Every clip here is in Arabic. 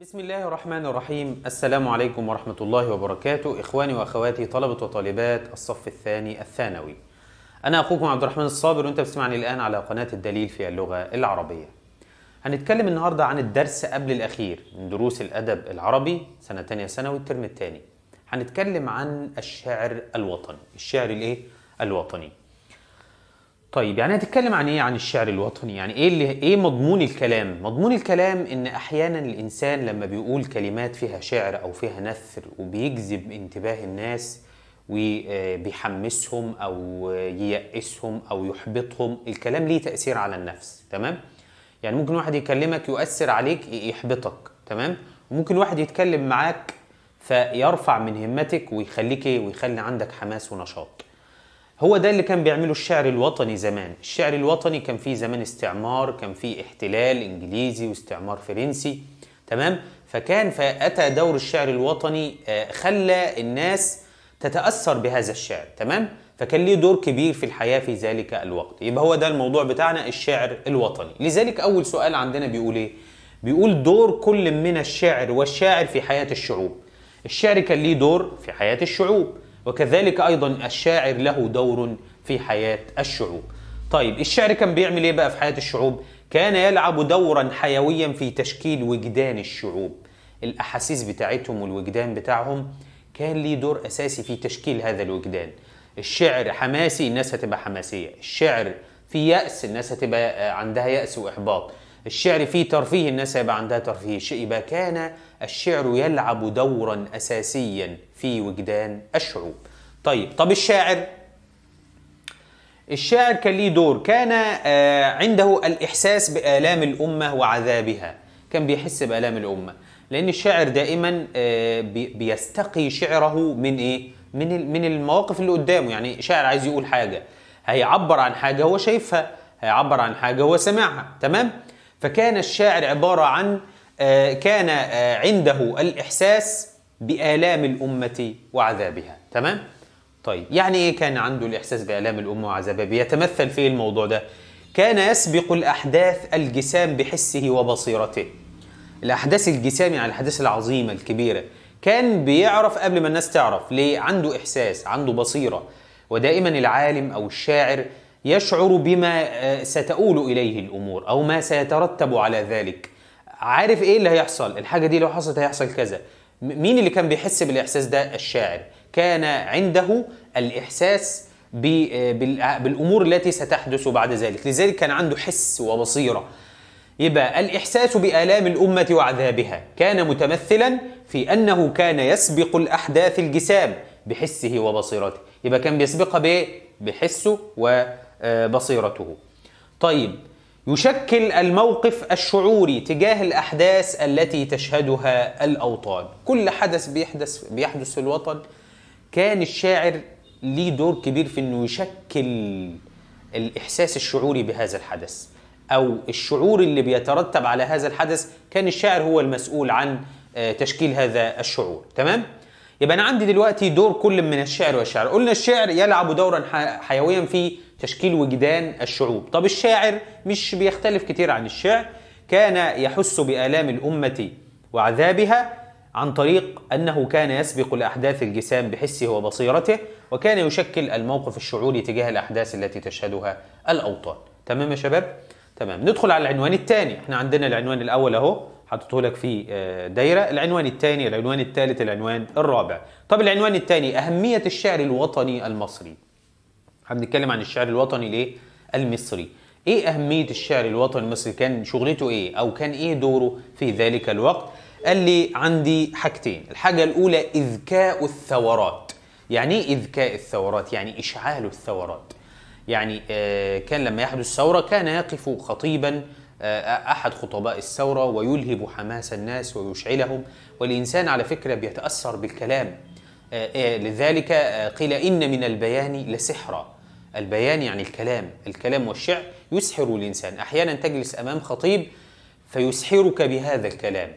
بسم الله الرحمن الرحيم السلام عليكم ورحمة الله وبركاته إخواني وأخواتي طلبة وطالبات الصف الثاني الثانوي أنا أخوكم عبد الرحمن الصابر وأنت بتسمعني الآن على قناة الدليل في اللغة العربية هنتكلم النهاردة عن الدرس قبل الأخير من دروس الأدب العربي سنة تانية ثانوي الترم الثاني هنتكلم عن الشعر الوطني الشعر الإيه؟ الوطني طيب يعني هتتكلم عن ايه عن الشعر الوطني يعني ايه اللي ايه مضمون الكلام مضمون الكلام ان احيانا الانسان لما بيقول كلمات فيها شعر او فيها نثر وبيجذب انتباه الناس وبيحمسهم او ييأسهم او يحبطهم الكلام ليه تاثير على النفس تمام يعني ممكن واحد يكلمك يؤثر عليك يحبطك تمام وممكن واحد يتكلم معاك فيرفع من همتك ويخليك إيه؟ ويخلي عندك حماس ونشاط هو ده اللي كان بيعمله الشعر الوطني زمان الشعر الوطني كان فيه زمان استعمار كان فيه احتلال انجليزي واستعمار فرنسي تمام فكان فاتى دور الشعر الوطني آه، خلى الناس تتاثر بهذا الشعر تمام فكان ليه دور كبير في الحياه في ذلك الوقت يبقى هو ده الموضوع بتاعنا الشعر الوطني لذلك اول سؤال عندنا بيقول ايه بيقول دور كل من الشعر والشاعر في حياه الشعوب الشعر كان ليه دور في حياه الشعوب وكذلك ايضا الشاعر له دور في حياه الشعوب طيب الشعر كان بيعمل ايه بقى في حياه الشعوب كان يلعب دورا حيويا في تشكيل وجدان الشعوب الاحاسيس بتاعتهم والوجدان بتاعهم كان ليه دور اساسي في تشكيل هذا الوجدان الشعر حماسي الناس هتبقى حماسيه الشعر في ياس الناس هتبقى عندها ياس واحباط الشعر فيه ترفيه الناس يبقى عندها ترفيه يبقى كان الشعر يلعب دورا أساسيا في وجدان الشعوب طيب طب الشاعر الشاعر كان ليه دور كان آه، عنده الإحساس بآلام الأمة وعذابها كان بيحس بآلام الأمة لأن الشاعر دائما آه، بيستقي شعره من إيه؟ من من المواقف اللي قدامه يعني شاعر عايز يقول حاجة هيعبر عن حاجة هو شايفها هيعبر عن حاجة هو سمعها تمام؟ فكان الشاعر عبارة عن آه، كان آه، عنده الإحساس بآلام الأمة وعذابها تمام؟ طيب يعني إيه كان عنده الإحساس بآلام الأمة وعذابها بيتمثل في الموضوع ده كان يسبق الأحداث الجسام بحسه وبصيرته الأحداث الجسام يعني الأحداث العظيمة الكبيرة كان بيعرف قبل ما الناس تعرف ليه عنده إحساس عنده بصيرة ودائما العالم أو الشاعر يشعر بما آه، ستؤول اليه الامور او ما سيترتب على ذلك عارف ايه اللي هيحصل الحاجه دي لو حصلت هيحصل كذا مين اللي كان بيحس بالاحساس ده الشاعر كان عنده الاحساس آه، آه، بالامور التي ستحدث بعد ذلك لذلك كان عنده حس وبصيره يبقى الإحساس بآلام الأمة وعذابها كان متمثلا في أنه كان يسبق الأحداث الجسام بحسه وبصيرته يبقى كان بيسبقها بإيه؟ بحسه و آه، بصيرته طيب يشكل الموقف الشعوري تجاه الأحداث التي تشهدها الأوطان كل حدث بيحدث, بيحدث في الوطن كان الشاعر ليه دور كبير في أنه يشكل الإحساس الشعوري بهذا الحدث أو الشعور اللي بيترتب على هذا الحدث كان الشاعر هو المسؤول عن آه، تشكيل هذا الشعور تمام؟ يبقى انا عندي دلوقتي دور كل من الشعر والشعر قلنا الشعر يلعب دورا حيويا في تشكيل وجدان الشعوب طب الشاعر مش بيختلف كتير عن الشعر كان يحس بآلام الأمة وعذابها عن طريق أنه كان يسبق الأحداث الجسام بحسه وبصيرته وكان يشكل الموقف الشعوري تجاه الأحداث التي تشهدها الأوطان تمام يا شباب؟ تمام ندخل على العنوان الثاني احنا عندنا العنوان الأول أهو حطيته لك في آه، دايره العنوان الثاني العنوان الثالث العنوان الرابع طب العنوان الثاني اهميه الشعر الوطني المصري هنتكلم عن الشعر الوطني ليه المصري ايه اهميه الشعر الوطني المصري كان شغلته ايه او كان ايه دوره في ذلك الوقت قال لي عندي حاجتين الحاجه الاولى اذكاء الثورات يعني ايه اذكاء الثورات يعني اشعال الثورات يعني آه، كان لما يحدث ثوره كان يقف خطيبا آه، احد خطباء الثوره ويلهب حماس الناس ويشعلهم والانسان على فكره بيتاثر بالكلام آه، آه، لذلك قيل ان من البيان لسحرا البيان يعني الكلام الكلام والشعر يسحر الانسان احيانا تجلس امام خطيب فيسحرك بهذا الكلام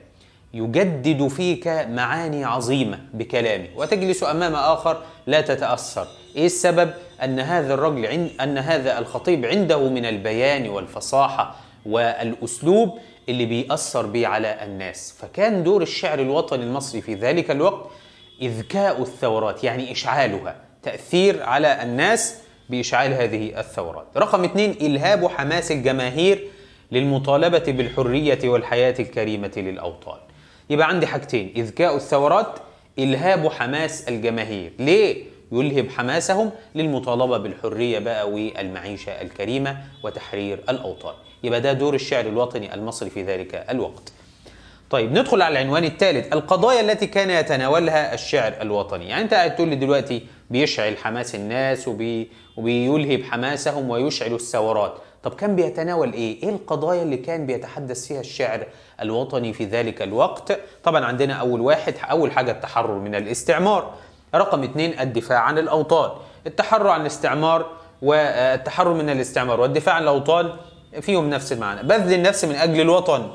يجدد فيك معاني عظيمه بكلامه وتجلس امام اخر لا تتاثر ايه السبب ان هذا الرجل عند ان هذا الخطيب عنده من البيان والفصاحه والاسلوب اللي بيأثر بيه على الناس فكان دور الشعر الوطني المصري في ذلك الوقت إذكاء الثورات يعني إشعالها تأثير على الناس بإشعال هذه الثورات رقم اثنين إلهاب حماس الجماهير للمطالبة بالحرية والحياة الكريمة للأوطان يبقى عندي حاجتين إذكاء الثورات إلهاب حماس الجماهير ليه؟ يلهب حماسهم للمطالبة بالحرية بقى والمعيشة الكريمة وتحرير الأوطان يبقى ده دور الشعر الوطني المصري في ذلك الوقت طيب ندخل على العنوان الثالث القضايا التي كان يتناولها الشعر الوطني يعني انت قاعد تقول لي دلوقتي بيشعل حماس الناس وبي... وبيلهب حماسهم ويشعل الثورات طب كان بيتناول ايه ايه القضايا اللي كان بيتحدث فيها الشعر الوطني في ذلك الوقت طبعا عندنا اول واحد اول حاجه التحرر من الاستعمار رقم اثنين الدفاع عن الاوطان التحرر عن الاستعمار والتحرر من الاستعمار والدفاع عن الاوطان فيهم نفس المعنى بذل النفس من أجل الوطن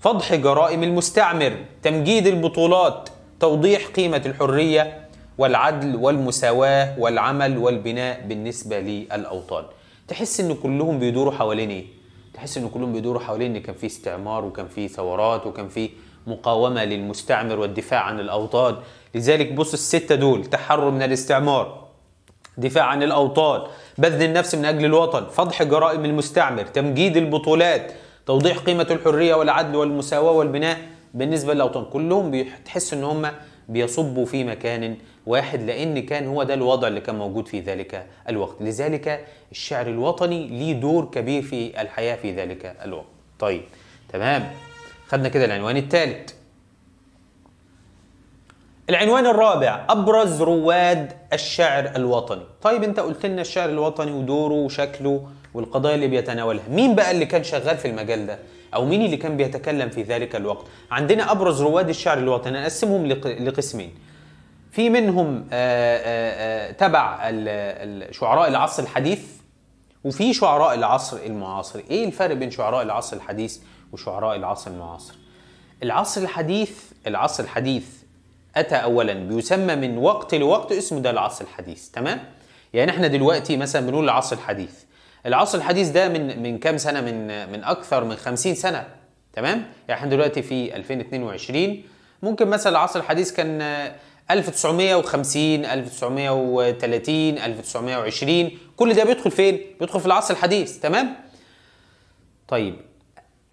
فضح جرائم المستعمر تمجيد البطولات توضيح قيمة الحرية والعدل والمساواة والعمل والبناء بالنسبة للأوطان تحس إن كلهم بيدوروا حوالين إيه؟ تحس إن كلهم بيدوروا حوالين إن كان في استعمار وكان في ثورات وكان في مقاومة للمستعمر والدفاع عن الأوطان لذلك بص الستة دول تحرر من الاستعمار دفاع عن الأوطان بذل النفس من أجل الوطن فضح جرائم المستعمر تمجيد البطولات توضيح قيمة الحرية والعدل والمساواة والبناء بالنسبة للأوطان كلهم بتحس إن هم بيصبوا في مكان واحد لأن كان هو ده الوضع اللي كان موجود في ذلك الوقت لذلك الشعر الوطني ليه دور كبير في الحياة في ذلك الوقت طيب تمام خدنا كده العنوان الثالث العنوان الرابع ابرز رواد الشعر الوطني طيب انت قلت لنا الشعر الوطني ودوره وشكله والقضايا اللي بيتناولها مين بقى اللي كان شغال في المجال ده او مين اللي كان بيتكلم في ذلك الوقت عندنا ابرز رواد الشعر الوطني نقسمهم لقسمين في منهم آآ آه، آآ آه، آه، تبع شعراء العصر الحديث وفي شعراء العصر المعاصر ايه الفرق بين شعراء العصر الحديث وشعراء العصر المعاصر العصر الحديث العصر الحديث أتى أولا بيسمى من وقت لوقت اسمه ده العصر الحديث تمام؟ يعني احنا دلوقتي مثلا بنقول العصر الحديث العصر الحديث ده من من كام سنة من من أكثر من 50 سنة تمام؟ يعني احنا دلوقتي في 2022 ممكن مثلا العصر الحديث كان 1950 1930 1920 كل ده بيدخل فين؟ بيدخل في العصر الحديث تمام؟ طيب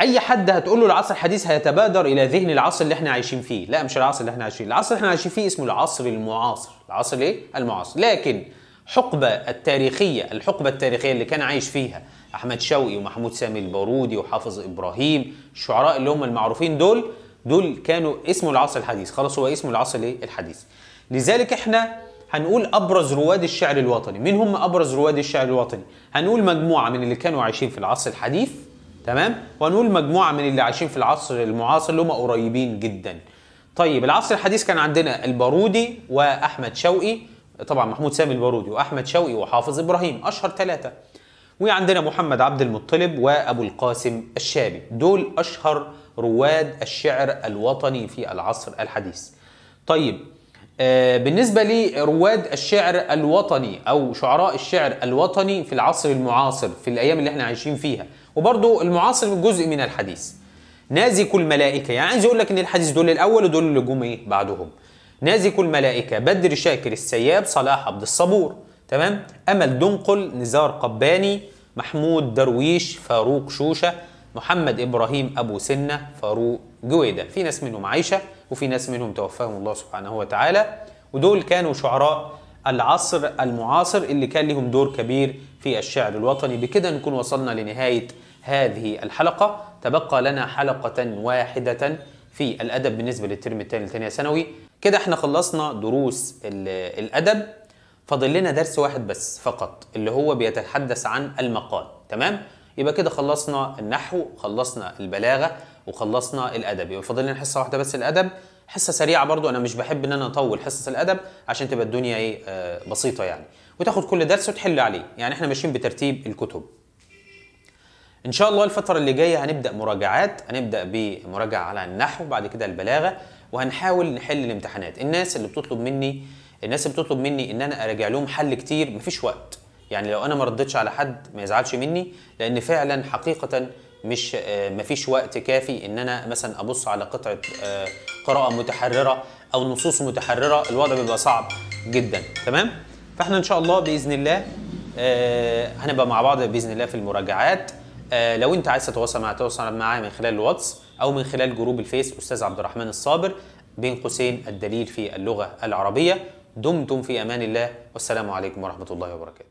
اي حد هتقول له العصر الحديث هيتبادر الى ذهن العصر اللي احنا عايشين فيه لا مش العصر اللي احنا عايشين العصر اللي احنا عايشين فيه اسمه العصر المعاصر العصر الايه المعاصر لكن حقبة التاريخية الحقبة التاريخية اللي كان عايش فيها أحمد شوقي ومحمود سامي البارودي وحافظ إبراهيم الشعراء اللي هم المعروفين دول دول كانوا اسمه العصر الحديث خلاص هو اسمه العصر الايه الحديث لذلك احنا هنقول ابرز رواد الشعر الوطني مين هم ابرز رواد الشعر الوطني هنقول مجموعه من اللي كانوا عايشين في العصر الحديث تمام وهنقول مجموعه من اللي عايشين في العصر المعاصر اللي هم قريبين جدا طيب العصر الحديث كان عندنا البارودي واحمد شوقي طبعا محمود سامي البارودي واحمد شوقي وحافظ ابراهيم اشهر ثلاثه وعندنا محمد عبد المطلب وابو القاسم الشابي دول اشهر رواد الشعر الوطني في العصر الحديث طيب آه، بالنسبة لرواد الشعر الوطني أو شعراء الشعر الوطني في العصر المعاصر في الأيام اللي احنا عايشين فيها وبرضه المعاصر جزء من الحديث نازك الملائكة يعني عايز يقول لك إن الحديث دول الأول ودول اللي جم إيه بعدهم نازك الملائكة بدر شاكر السياب صلاح عبد الصبور تمام أمل دنقل نزار قباني محمود درويش فاروق شوشة محمد إبراهيم أبو سنة فاروق جويدة في ناس منهم عايشة وفي ناس منهم توفاهم الله سبحانه وتعالى ودول كانوا شعراء العصر المعاصر اللي كان لهم دور كبير في الشعر الوطني بكده نكون وصلنا لنهاية هذه الحلقة تبقى لنا حلقة واحدة في الأدب بالنسبة للترم الثاني لثانية ثانوي كده احنا خلصنا دروس الأدب فاضل لنا درس واحد بس فقط اللي هو بيتحدث عن المقال تمام يبقى كده خلصنا النحو خلصنا البلاغة وخلصنا الأدب يبقى فاضل لنا حصة واحدة بس الأدب حصه سريعه برضو انا مش بحب ان انا اطول حصص الادب عشان تبقى الدنيا ايه آه بسيطه يعني وتاخد كل درس وتحل عليه يعني احنا ماشيين بترتيب الكتب ان شاء الله الفتره اللي جايه هنبدا مراجعات هنبدا بمراجعه على النحو بعد كده البلاغه وهنحاول نحل الامتحانات الناس اللي بتطلب مني الناس اللي بتطلب مني ان انا اراجع لهم حل كتير مفيش وقت يعني لو انا ما ردتش على حد ما يزعلش مني لان فعلا حقيقه مش آه، مفيش وقت كافي ان انا مثلا ابص على قطعه آه، قراءه متحرره او نصوص متحرره الوضع بيبقى صعب جدا تمام فاحنا ان شاء الله باذن الله آه، هنبقى مع بعض باذن الله في المراجعات لو انت عايز تتواصل معايا تتواصل معايا من خلال الواتس او من خلال جروب الفيس استاذ عبد الرحمن الصابر بين قوسين الدليل في اللغه العربيه دمتم في امان الله والسلام عليكم ورحمه الله وبركاته